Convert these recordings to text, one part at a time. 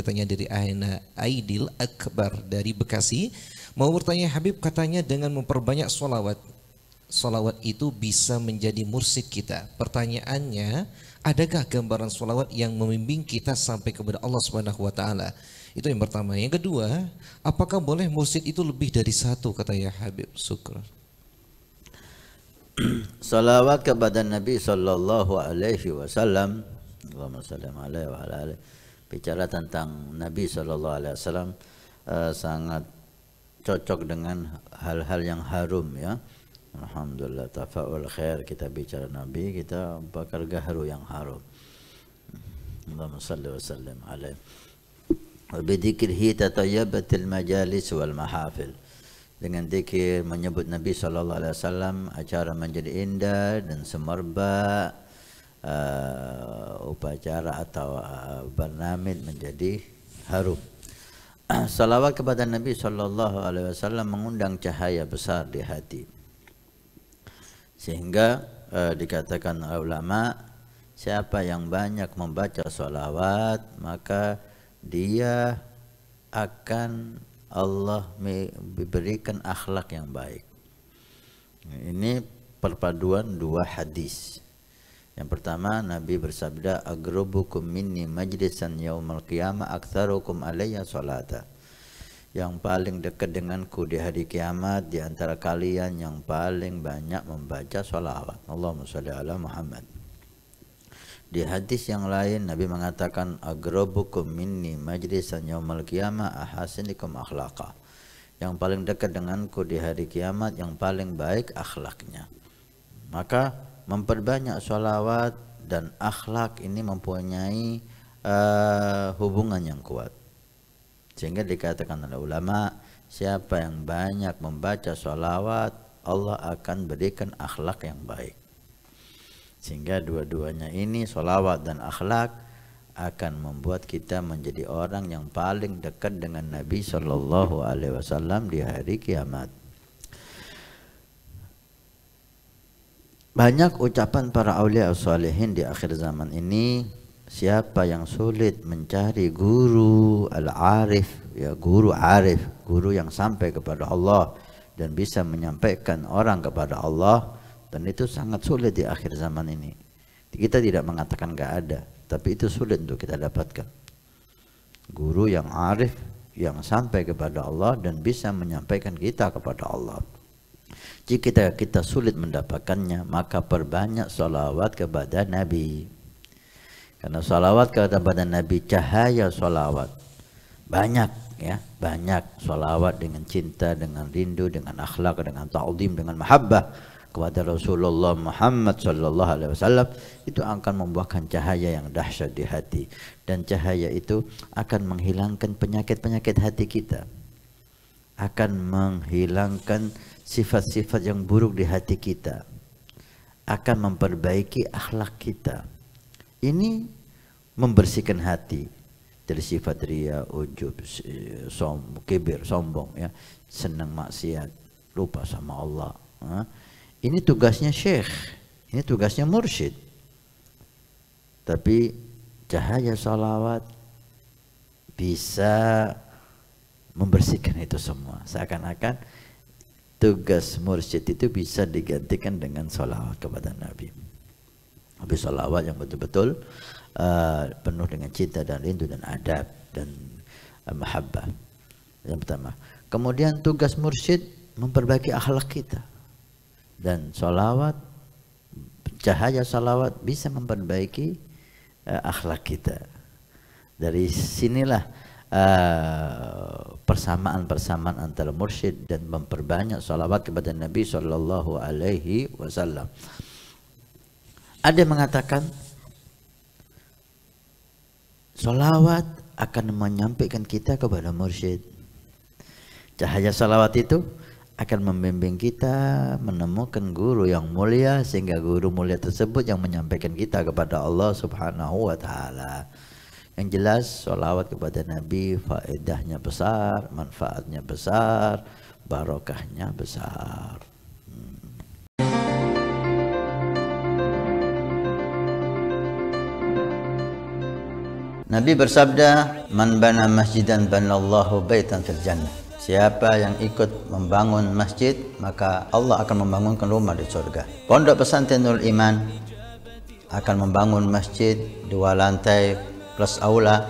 katanya dari Aina Aidil Akbar dari Bekasi mau bertanya Habib katanya dengan memperbanyak solawat solawat itu bisa menjadi mursid kita pertanyaannya adakah gambaran solawat yang membimbing kita sampai kepada Allah Subhanahu Wa Taala itu yang pertama yang kedua apakah boleh mursid itu lebih dari satu kata ya Habib Syukur Salawat kepada Nabi Sallallahu Alaihi Wasallam Allahumma salam alaihi wa alaihi bicara tentang Nabi sallallahu alaihi wasallam eh, sangat cocok dengan hal-hal yang harum ya. Alhamdulillah tafaul khair kita bicara Nabi kita bakar gaharu yang harum. Allahumma salli wa sallim alaihi. Bidikir hi tatayyabatil majalis wal mahafil Dengan dikir menyebut Nabi SAW Acara menjadi indah dan semerbak uh, upacara atau uh, bernamit menjadi harum. Salawat kepada Nabi Shallallahu alaihi wasallam mengundang cahaya besar di hati. Sehingga uh, dikatakan ulama siapa yang banyak membaca salawat maka dia akan Allah memberikan akhlak yang baik. Ini perpaduan dua hadis. Yang pertama Nabi bersabda agrobukum minni majlisan yaumul qiyamah aktsarukum alayya salata. Yang paling dekat denganku di hari kiamat di antara kalian yang paling banyak membaca salawat. Allahumma salli ala Muhammad. Di hadis yang lain Nabi mengatakan agrobukum minni majlisan yaumul qiyamah ahasinikum akhlaqa. Yang paling dekat denganku di hari kiamat yang paling baik akhlaknya. Maka memperbanyak sholawat dan akhlak ini mempunyai uh, hubungan yang kuat. Sehingga dikatakan oleh ulama, siapa yang banyak membaca sholawat, Allah akan berikan akhlak yang baik. Sehingga dua-duanya ini, sholawat dan akhlak, akan membuat kita menjadi orang yang paling dekat dengan Nabi Shallallahu Alaihi Wasallam di hari kiamat. banyak ucapan para awliya salihin di akhir zaman ini siapa yang sulit mencari guru al-arif ya guru arif guru yang sampai kepada Allah dan bisa menyampaikan orang kepada Allah dan itu sangat sulit di akhir zaman ini kita tidak mengatakan tidak ada tapi itu sulit untuk kita dapatkan guru yang arif yang sampai kepada Allah dan bisa menyampaikan kita kepada Allah jika kita sulit mendapatkannya, maka perbanyak salawat kepada Nabi. Karena salawat kepada Nabi cahaya salawat. Banyak ya, banyak salawat dengan cinta, dengan rindu, dengan akhlak, dengan ta'zim, dengan mahabbah kepada Rasulullah Muhammad sallallahu alaihi wasallam itu akan membuahkan cahaya yang dahsyat di hati dan cahaya itu akan menghilangkan penyakit-penyakit hati kita akan menghilangkan sifat-sifat yang buruk di hati kita akan memperbaiki akhlak kita. Ini membersihkan hati dari sifat ria, ujub, som, kibir, sombong, ya, senang maksiat, lupa sama Allah. Ha. Ini tugasnya syekh, ini tugasnya mursyid. Tapi cahaya salawat bisa membersihkan itu semua. Seakan-akan tugas mursyid itu bisa digantikan dengan salawat kepada Nabi. Habis salawat yang betul-betul uh, penuh dengan cinta dan rindu dan adab dan uh, mahabbah. Yang pertama. Kemudian tugas mursyid memperbaiki akhlak kita. Dan salawat, cahaya salawat bisa memperbaiki uh, akhlak kita. Dari sinilah Eh, persamaan-persamaan uh, antara mursyid dan memperbanyak salawat kepada Nabi sallallahu alaihi wasallam. Ada mengatakan salawat akan menyampaikan kita kepada mursyid. Cahaya salawat itu akan membimbing kita menemukan guru yang mulia sehingga guru mulia tersebut yang menyampaikan kita kepada Allah Subhanahu wa taala. Yang jelas solawat kepada Nabi faedahnya besar, manfaatnya besar, barokahnya besar. Hmm. Nabi bersabda, "Man bana masjidan banallahu baitan fil jannah." Siapa yang ikut membangun masjid, maka Allah akan membangunkan rumah di surga. Pondok pesantren Nurul Iman akan membangun masjid dua lantai plus aula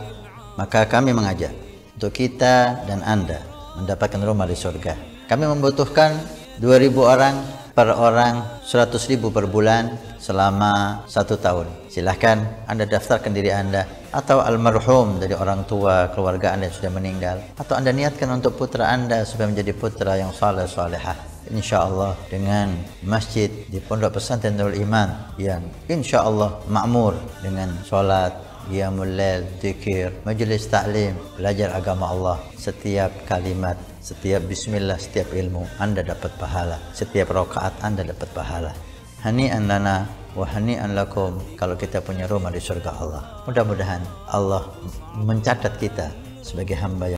maka kami mengajak untuk kita dan anda mendapatkan rumah di surga kami membutuhkan 2000 orang per orang 100,000 per bulan selama satu tahun. Silahkan anda daftarkan diri anda atau almarhum dari orang tua keluarga anda yang sudah meninggal atau anda niatkan untuk putra anda supaya menjadi putra yang saleh salehah. Insya Allah dengan masjid di Pondok Pesantren Nurul Iman yang insya Allah makmur dengan solat, qiyamul lail, dikir, majlis taklim, belajar agama Allah, setiap kalimat, setiap bismillah, setiap ilmu, anda dapat pahala. Setiap rokaat anda dapat pahala. Hani an lana wa hani lakum kalau kita punya rumah di surga Allah. Mudah-mudahan Allah mencatat kita sebagai hamba yang